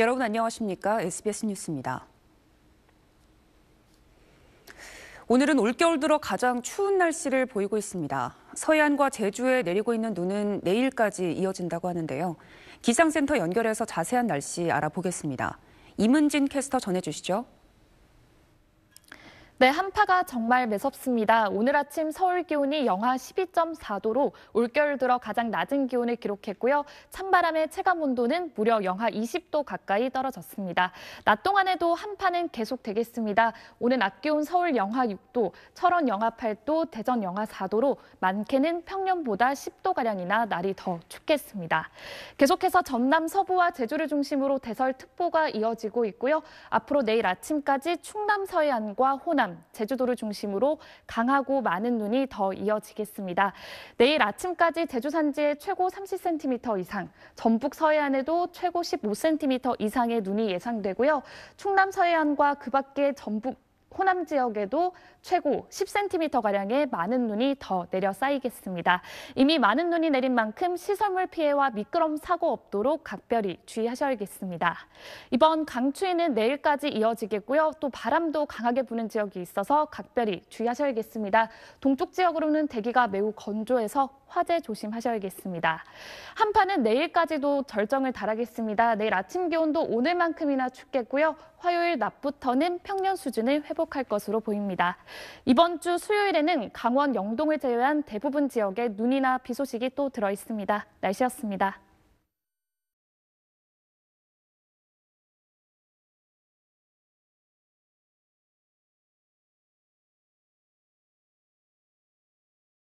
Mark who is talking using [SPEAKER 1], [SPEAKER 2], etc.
[SPEAKER 1] 여러분 안녕하십니까? SBS 뉴스입니다. 오늘은 올겨울 들어 가장 추운 날씨를 보이고 있습니다. 서해안과 제주에 내리고 있는 눈은 내일까지 이어진다고 하는데요. 기상센터 연결해서 자세한 날씨 알아보겠습니다. 임은진 캐스터 전해주시죠.
[SPEAKER 2] 네, 한파가 정말 매섭습니다. 오늘 아침 서울 기온이 영하 12.4도로 올겨울 들어 가장 낮은 기온을 기록했고요. 찬바람의 체감 온도는 무려 영하 20도 가까이 떨어졌습니다. 낮 동안에도 한파는 계속되겠습니다. 오늘 낮 기온 서울 영하 6도, 철원 영하 8도, 대전 영하 4도로 많게는 평년보다 10도가량이나 날이 더 춥겠습니다. 계속해서 전남 서부와 제주를 중심으로 대설특보가 이어지고 있고요. 앞으로 내일 아침까지 충남 서해안과 호남, 충남, 제주도를 중심으로 강하고 많은 눈이 더 이어지겠습니다. 내일 아침까지 제주 산지에 최고 30cm 이상, 전북 서해안에도 최고 15cm 이상의 눈이 예상되고요. 충남 서해안과 그 밖에 전북 호남 지역에도 최고 10cm 가량의 많은 눈이 더 내려 쌓이겠습니다. 이미 많은 눈이 내린 만큼 시설물 피해와 미끄럼 사고 없도록 각별히 주의하셔야겠습니다. 이번 강추위는 내일까지 이어지겠고요. 또 바람도 강하게 부는 지역이 있어서 각별히 주의하셔야겠습니다. 동쪽 지역으로는 대기가 매우 건조해서 화재 조심하셔야겠습니다. 한파는 내일까지도 절정을 달하겠습니다. 내일 아침 기온도 오늘만큼이나 춥겠고요. 화요일 낮부터는 평년 수준을 회복 회복할 것으로 보입니다. 이번 주 수요일에는 강원 영동을 제외한 대부분 지역에 눈이나 비 소식이 또 들어 있습니다. 날씨였습니다.